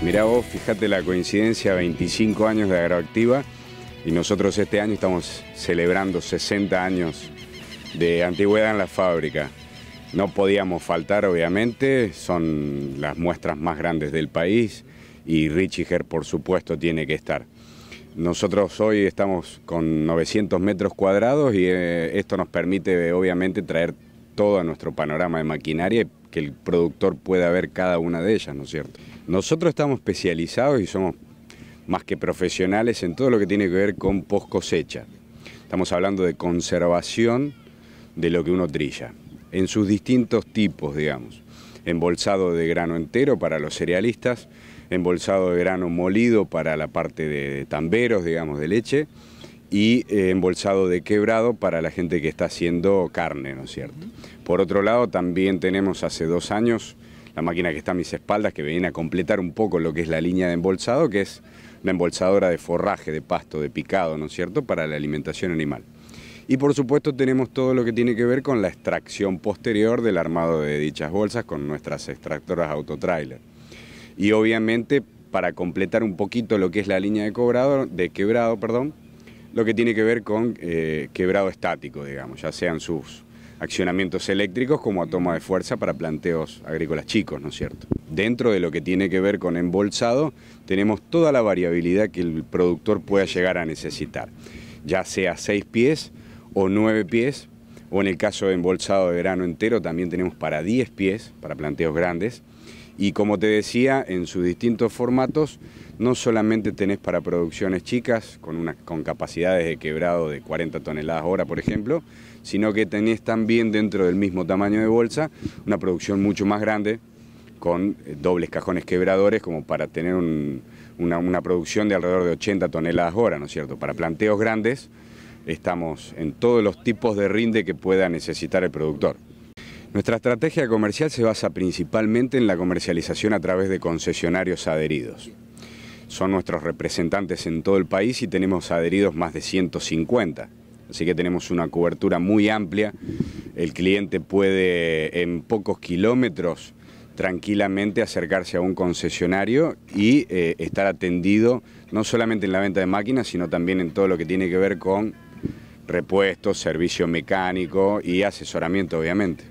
Mirá vos, fíjate la coincidencia, 25 años de Agroactiva y nosotros este año estamos celebrando 60 años de antigüedad en la fábrica. No podíamos faltar, obviamente, son las muestras más grandes del país y Richiger, por supuesto, tiene que estar. Nosotros hoy estamos con 900 metros cuadrados y eh, esto nos permite, obviamente, traer todo a nuestro panorama de maquinaria y que el productor pueda ver cada una de ellas, ¿no es cierto? Nosotros estamos especializados y somos más que profesionales en todo lo que tiene que ver con post cosecha. Estamos hablando de conservación de lo que uno trilla, en sus distintos tipos, digamos. Embolsado de grano entero para los cerealistas, embolsado de grano molido para la parte de tamberos, digamos, de leche, y eh, embolsado de quebrado para la gente que está haciendo carne, ¿no es cierto? Por otro lado, también tenemos hace dos años la máquina que está a mis espaldas, que viene a completar un poco lo que es la línea de embolsado, que es la embolsadora de forraje, de pasto, de picado, ¿no es cierto?, para la alimentación animal. Y por supuesto tenemos todo lo que tiene que ver con la extracción posterior del armado de dichas bolsas con nuestras extractoras autotrailer. Y obviamente para completar un poquito lo que es la línea de, cobrado, de quebrado, perdón, lo que tiene que ver con eh, quebrado estático, digamos, ya sean sus accionamientos eléctricos como a toma de fuerza para planteos agrícolas chicos, ¿no es cierto? Dentro de lo que tiene que ver con embolsado, tenemos toda la variabilidad que el productor pueda llegar a necesitar, ya sea 6 pies o 9 pies, o en el caso de embolsado de grano entero también tenemos para 10 pies, para planteos grandes, y como te decía, en sus distintos formatos, no solamente tenés para producciones chicas, con, capacidades de quebrado de 40 toneladas hora, por ejemplo, sino que tenés también dentro del mismo tamaño de bolsa una producción mucho más grande, con eh, dobles cajones quebradores como para tener una, una, producción de alrededor de 80 toneladas hora, ¿no es cierto? Para planteos grandes estamos en todos los tipos de rinde que pueda necesitar el productor. Nuestra estrategia comercial se basa principalmente en la comercialización a través de concesionarios adheridos. Son nuestros representantes en todo el país y tenemos adheridos más de 150. Así que tenemos una cobertura muy amplia. El cliente puede en pocos kilómetros tranquilamente acercarse a un concesionario y eh, estar atendido no solamente en la venta de máquinas, sino también en todo lo que tiene que ver con repuestos, servicio mecánico y asesoramiento, obviamente.